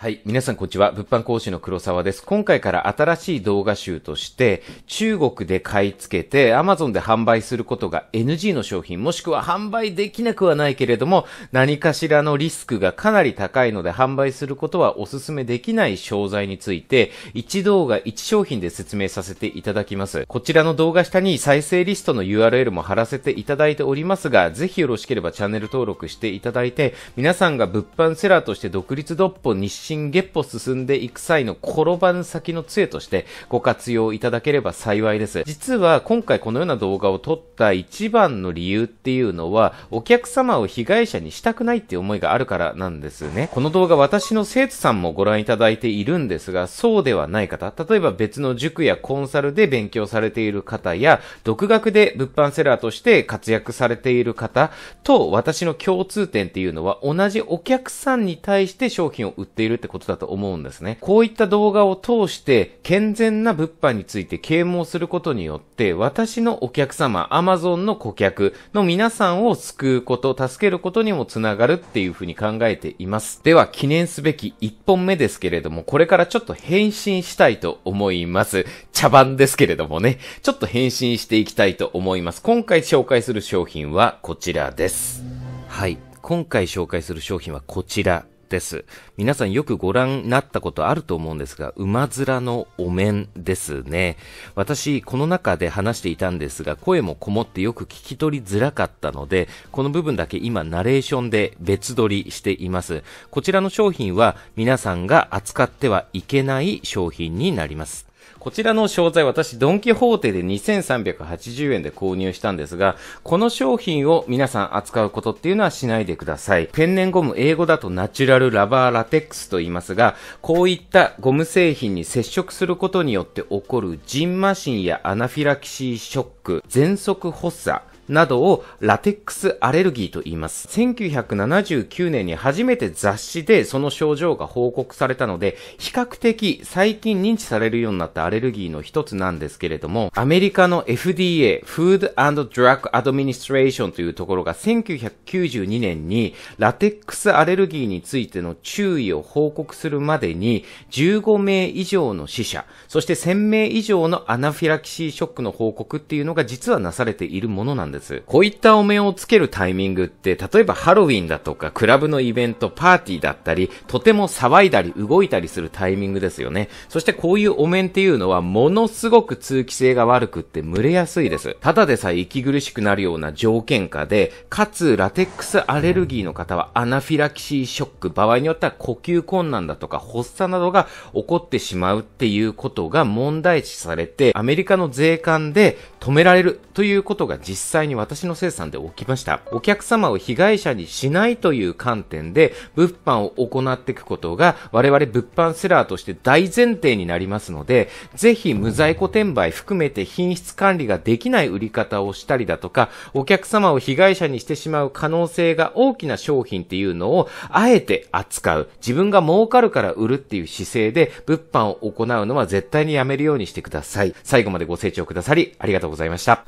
はい。皆さん、こんにちは。物販講師の黒沢です。今回から新しい動画集として、中国で買い付けて、Amazon で販売することが NG の商品、もしくは販売できなくはないけれども、何かしらのリスクがかなり高いので、販売することはお勧めできない商材について、1動画1商品で説明させていただきます。こちらの動画下に再生リストの URL も貼らせていただいておりますが、ぜひよろしければチャンネル登録していただいて、皆さんが物販セラーとして独立独歩日進月歩進んでいく際の転ばぬ先の杖としてご活用いただければ幸いです。実は今回このような動画を撮った一番の理由っていうのは、お客様を被害者にしたくないっていう思いがあるからなんですね。この動画私の生徒さんもご覧いただいているんですが、そうではない方、例えば別の塾やコンサルで勉強されている方や、独学で物販セラーとして活躍されている方と私の共通点っていうのは同じお客さんに対して商品を売っているってことだと思うんですね。こういった動画を通して、健全な物販について啓蒙することによって、私のお客様、Amazon の顧客の皆さんを救うこと、助けることにもつながるっていうふうに考えています。では、記念すべき1本目ですけれども、これからちょっと変身したいと思います。茶番ですけれどもね、ちょっと変身していきたいと思います。今回紹介する商品はこちらです。はい。今回紹介する商品はこちらです。皆さんよくご覧になったことあると思うんですが、馬面のお面ですね。私、この中で話していたんですが、声もこもってよく聞き取りづらかったので、この部分だけ今ナレーションで別撮りしています。こちらの商品は皆さんが扱ってはいけない商品になります。こちらの商材、私、ドン・キホーテで2380円で購入したんですが、この商品を皆さん扱うことっていうのはしないでください。天然ゴム、英語だとナチュラルラバーラテックスと言いますが、こういったゴム製品に接触することによって起こるジンマシンやアナフィラキシーショック、喘息発作、などをラテックスアレルギーと言います。1979年に初めて雑誌でその症状が報告されたので、比較的最近認知されるようになったアレルギーの一つなんですけれども、アメリカの FDA、Food and Drug Administration というところが1992年にラテックスアレルギーについての注意を報告するまでに15名以上の死者、そして1000名以上のアナフィラキシーショックの報告っていうのが実はなされているものなんです。です。こういったお面をつけるタイミングって、例えばハロウィンだとか、クラブのイベント、パーティーだったり、とても騒いだり動いたりするタイミングですよね。そしてこういうお面っていうのは、ものすごく通気性が悪くって蒸れやすいです。ただでさえ息苦しくなるような条件下で、かつラテックスアレルギーの方はアナフィラキシーショック、場合によっては呼吸困難だとか発作などが起こってしまうっていうことが問題視されて、アメリカの税関で止められるということが実際際に私の生産で起きました。お客様を被害者にしないという観点で、物販を行っていくことが、我々物販セラーとして大前提になりますので、ぜひ無在庫転売含めて品質管理ができない売り方をしたりだとか、お客様を被害者にしてしまう可能性が大きな商品っていうのを、あえて扱う。自分が儲かるから売るっていう姿勢で、物販を行うのは絶対にやめるようにしてください。最後までご清聴くださり、ありがとうございました。